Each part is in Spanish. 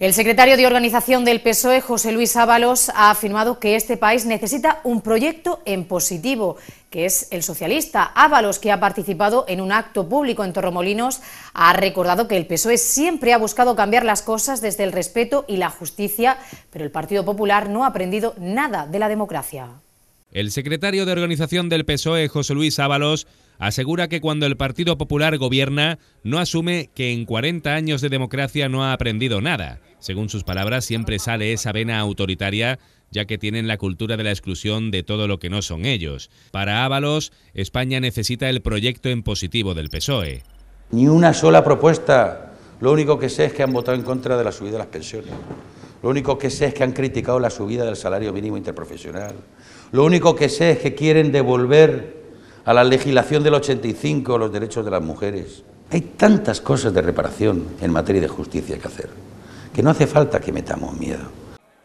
El secretario de Organización del PSOE, José Luis Ábalos, ha afirmado que este país necesita un proyecto en positivo, que es el socialista. Ábalos, que ha participado en un acto público en Torremolinos, ha recordado que el PSOE siempre ha buscado cambiar las cosas desde el respeto y la justicia, pero el Partido Popular no ha aprendido nada de la democracia. El secretario de organización del PSOE, José Luis Ábalos, asegura que cuando el Partido Popular gobierna, no asume que en 40 años de democracia no ha aprendido nada. Según sus palabras, siempre sale esa vena autoritaria, ya que tienen la cultura de la exclusión de todo lo que no son ellos. Para Ábalos, España necesita el proyecto en positivo del PSOE. Ni una sola propuesta. Lo único que sé es que han votado en contra de la subida de las pensiones. Lo único que sé es que han criticado la subida del salario mínimo interprofesional. Lo único que sé es que quieren devolver a la legislación del 85 los derechos de las mujeres. Hay tantas cosas de reparación en materia de justicia que hacer, que no hace falta que metamos miedo.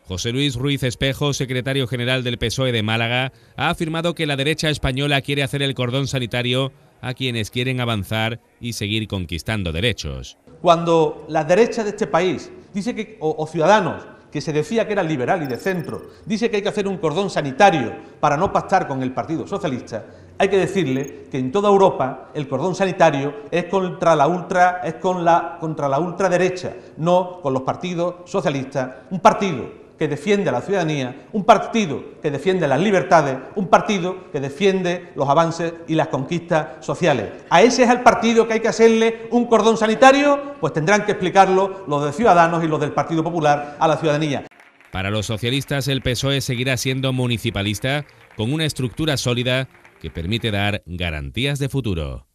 José Luis Ruiz Espejo, secretario general del PSOE de Málaga, ha afirmado que la derecha española quiere hacer el cordón sanitario a quienes quieren avanzar y seguir conquistando derechos. Cuando la derecha de este país dice que, o, Ciudadanos, que se decía que era liberal y de centro, dice que hay que hacer un cordón sanitario para no pactar con el Partido Socialista, hay que decirle que en toda Europa el cordón sanitario es contra la ultra, es la, contra la ultraderecha, no con los partidos socialistas, un partido que defiende a la ciudadanía, un partido que defiende las libertades, un partido que defiende los avances y las conquistas sociales. ¿A ese es el partido que hay que hacerle un cordón sanitario? Pues tendrán que explicarlo los de Ciudadanos y los del Partido Popular a la ciudadanía. Para los socialistas el PSOE seguirá siendo municipalista con una estructura sólida que permite dar garantías de futuro.